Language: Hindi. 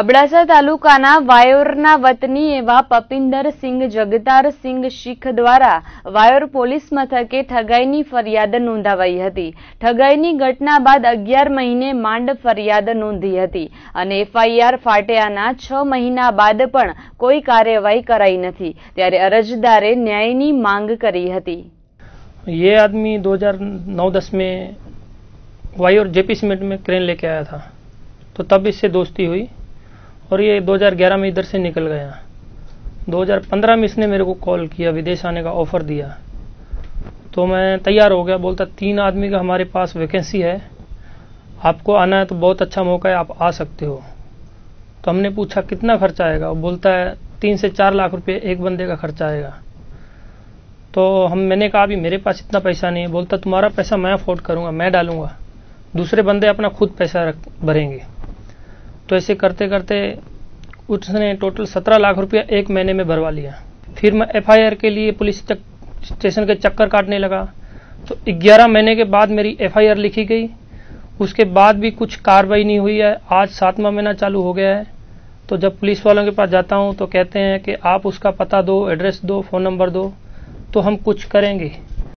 અબડાસા તાલુકાના વાયોરના વતની એવા પપિન્દર સિંઘ જગતાર સિંઘ શીખ દ્વારા વાયોર પોલીસ મથકે ઠગાઈની ફરિયાદ નોંધાવાઈ હતી ઠગાઈની ઘટના બાદ અગિયાર મહિને માંડ ફરિયાદ નોંધી હતી અને એફઆઈઆર ફાટ્યાના છ મહિના બાદ પણ કોઈ કાર્યવાહી કરાઈ નથી ત્યારે અરજદારે ન્યાયની માંગ કરી હતી ये आदमी 2009-10 में वायोर जेपी सीमेंट में क्रेन लेके आया था તો तब इससे दोस्ती हुई और ये 2011 में इधर से निकल गया 2015 में इसने मेरे को कॉल किया विदेश आने का ऑफर दिया तो मैं तैयार हो गया बोलता तीन आदमी का हमारे पास वैकेंसी है आपको आना है तो बहुत अच्छा मौका है आप आ सकते हो तो हमने पूछा कितना खर्चा आएगा वो बोलता है तीन से चार लाख रुपए एक बंदे का खर्चा आएगा तो हम मैंने कहा अभी मेरे पास इतना पैसा नहीं है बोलता तुम्हारा पैसा मैं अफोर्ड करूँगा मैं डालूंगा दूसरे बंदे अपना खुद पैसा रख भरेंगे तो ऐसे करते करते उसने टोटल सत्रह लाख रुपया एक महीने में भरवा लिया फिर मैं एफआईआर के लिए पुलिस स्टेशन के चक्कर काटने लगा तो ग्यारह महीने के बाद मेरी एफआईआर लिखी गई उसके बाद भी कुछ कार्रवाई नहीं हुई है आज सातवा महीना चालू हो गया है तो जब पुलिस वालों के पास जाता हूँ तो कहते हैं कि आप उसका पता दो एड्रेस दो फ़ोन नंबर दो तो हम कुछ करेंगे